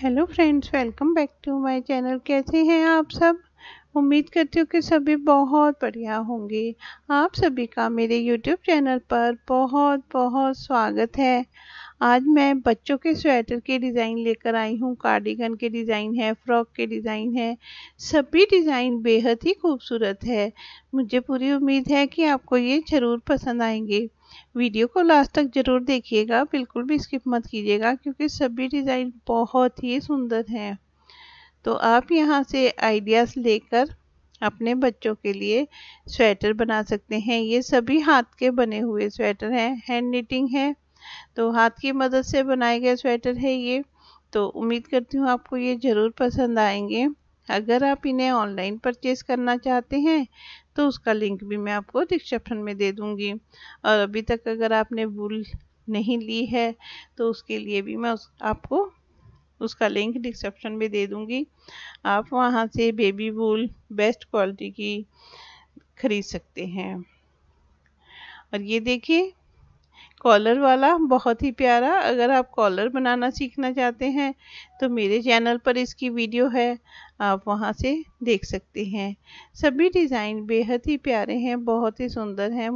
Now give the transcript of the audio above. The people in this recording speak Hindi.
hello friends welcome back to my channel कैसे हैं आप सब उम्मीद करती हूँ कि सभी बहुत बढ़िया होंगे आप सभी का मेरे यूट्यूब चैनल पर बहुत बहुत स्वागत है आज मैं बच्चों के स्वेटर के डिज़ाइन लेकर आई हूँ कार्डिगन के डिज़ाइन है फ्रॉक के डिज़ाइन है सभी डिज़ाइन बेहद ही खूबसूरत है मुझे पूरी उम्मीद है कि आपको ये ज़रूर पसंद आएंगे वीडियो को लास्ट तक ज़रूर देखिएगा बिल्कुल भी स्किप मत कीजिएगा क्योंकि सभी डिज़ाइन बहुत ही सुंदर हैं तो आप यहाँ से आइडियाज़ लेकर अपने बच्चों के लिए स्वेटर बना सकते हैं ये सभी हाथ के बने हुए स्वेटर हैं हैंड निटिंग है तो हाथ की मदद से बनाए गए स्वेटर है ये तो उम्मीद करती हूँ आपको ये ज़रूर पसंद आएंगे अगर आप इन्हें ऑनलाइन परचेज़ करना चाहते हैं तो उसका लिंक भी मैं आपको डिस्क्रिप्शन में दे दूँगी और अभी तक अगर आपने वूल नहीं ली है तो उसके लिए भी मैं उस आपको उसका लिंक डिस्क्रिप्शन में दे दूँगी आप वहाँ से बेबी वूल बेस्ट क्वालिटी की ख़रीद सकते हैं और ये देखिए कॉलर वाला बहुत ही प्यारा अगर आप कॉलर बनाना सीखना चाहते हैं तो मेरे चैनल पर इसकी वीडियो है आप वहां से देख सकते हैं सभी डिज़ाइन बेहद ही प्यारे हैं बहुत ही सुंदर हैं